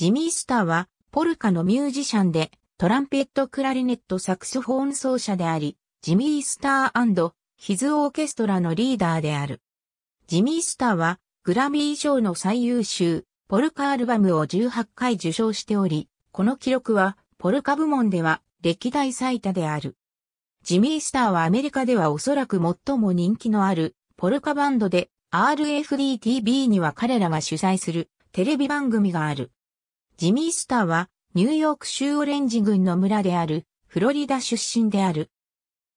ジミー・スターは、ポルカのミュージシャンで、トランペット・クラリネット・サクソフォン奏者であり、ジミー・スターヒズ・オーケストラのリーダーである。ジミー・スターは、グラミー賞の最優秀、ポルカアルバムを18回受賞しており、この記録は、ポルカ部門では、歴代最多である。ジミー・スターはアメリカではおそらく最も人気のある、ポルカバンドで、RFDTV には彼らが主催するテレビ番組がある。ジミー・スターは、ニューヨーク州オレンジ郡の村である、フロリダ出身である。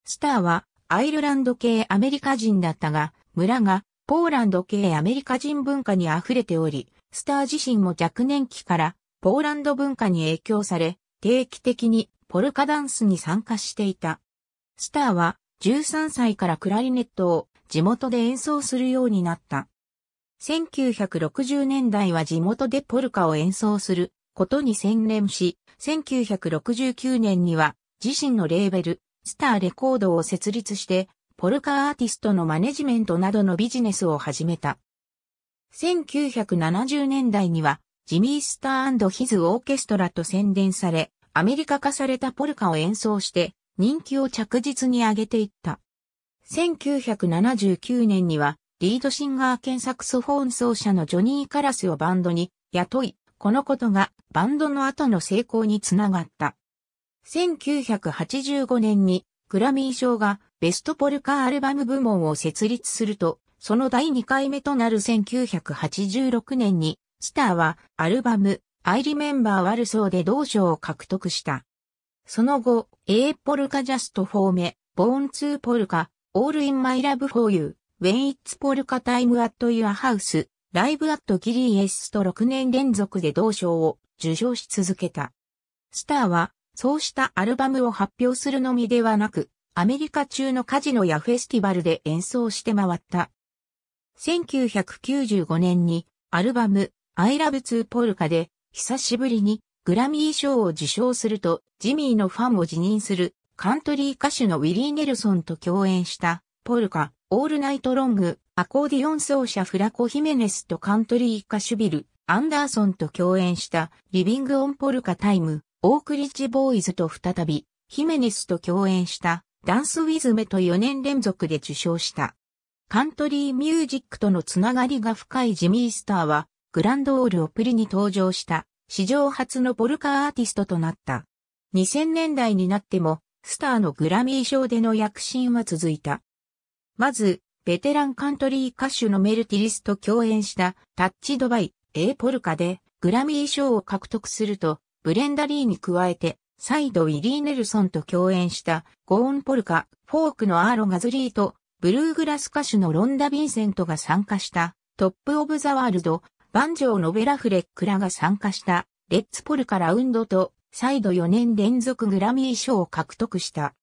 スターは、アイルランド系アメリカ人だったが、村が、ポーランド系アメリカ人文化に溢れており、スター自身も若年期から、ポーランド文化に影響され、定期的にポルカダンスに参加していた。スターは、13歳からクラリネットを地元で演奏するようになった。1960年代は地元でポルカを演奏することに専念し、1969年には自身のレーベル、スターレコードを設立して、ポルカアーティストのマネジメントなどのビジネスを始めた。1970年代には、ジミー・スターヒズ・オーケストラと宣伝され、アメリカ化されたポルカを演奏して、人気を着実に上げていった。1979年には、リードシンガー兼サクソフォン奏者のジョニー・カラスをバンドに雇い、このことがバンドの後の成功につながった。1985年にグラミー賞がベストポルカアルバム部門を設立すると、その第2回目となる1986年に、スターはアルバム、アイリメンバーワルソーで同賞を獲得した。その後、A ポルカジャストフォーメ、ボーンツーポルカ、オールインマイラブフォーユー。When It's Polka Time at Your House, Live at Gilly S と6年連続で同賞を受賞し続けた。スターは、そうしたアルバムを発表するのみではなく、アメリカ中のカジノやフェスティバルで演奏して回った。1995年にアルバム I Love ー・ポルカで久しぶりにグラミー賞を受賞するとジミーのファンを辞任するカントリー歌手のウィリー・ネルソンと共演したポルカオールナイトロング、アコーディオン奏者フラコ・ヒメネスとカントリー・カシュビル、アンダーソンと共演したリビング・オン・ポルカ・タイム、オークリッジ・ボーイズと再び、ヒメネスと共演したダンス・ウィズ・メと4年連続で受賞した。カントリーミュージックとのつながりが深いジミー・スターは、グランドオール・オプリに登場した、史上初のポルカアーティストとなった。2000年代になっても、スターのグラミー賞での躍進は続いた。まず、ベテランカントリー歌手のメルティリスと共演したタッチドバイ、A ポルカでグラミー賞を獲得すると、ブレンダリーに加えて、サイドウィリー・ネルソンと共演したゴーン・ポルカ、フォークのアーロ・ガズリーと、ブルーグラス歌手のロンダ・ヴィンセントが参加したトップ・オブ・ザ・ワールド、バンジョーノベラ・フレックらが参加したレッツ・ポルカラウンドと、サイド4年連続グラミー賞を獲得した。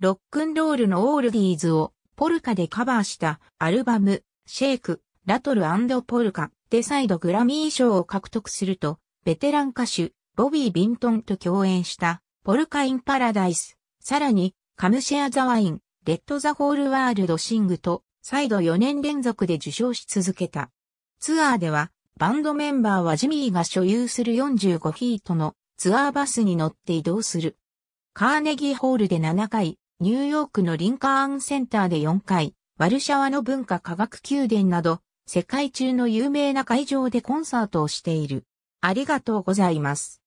ロックンロールのオールディーズをポルカでカバーしたアルバム、シェイク、ラトルポルカで再度グラミー賞を獲得すると、ベテラン歌手、ボビー・ビントンと共演したポルカ・イン・パラダイス、さらにカムシェア・ザ・ワイン、レッド・ザ・ホール・ワールド・シングと、再度4年連続で受賞し続けた。ツアーでは、バンドメンバーはジミーが所有する45フィートのツアーバスに乗って移動する。カーネギーホールで7回、ニューヨークのリンカーンセンターで4回、ワルシャワの文化科学宮殿など、世界中の有名な会場でコンサートをしている。ありがとうございます。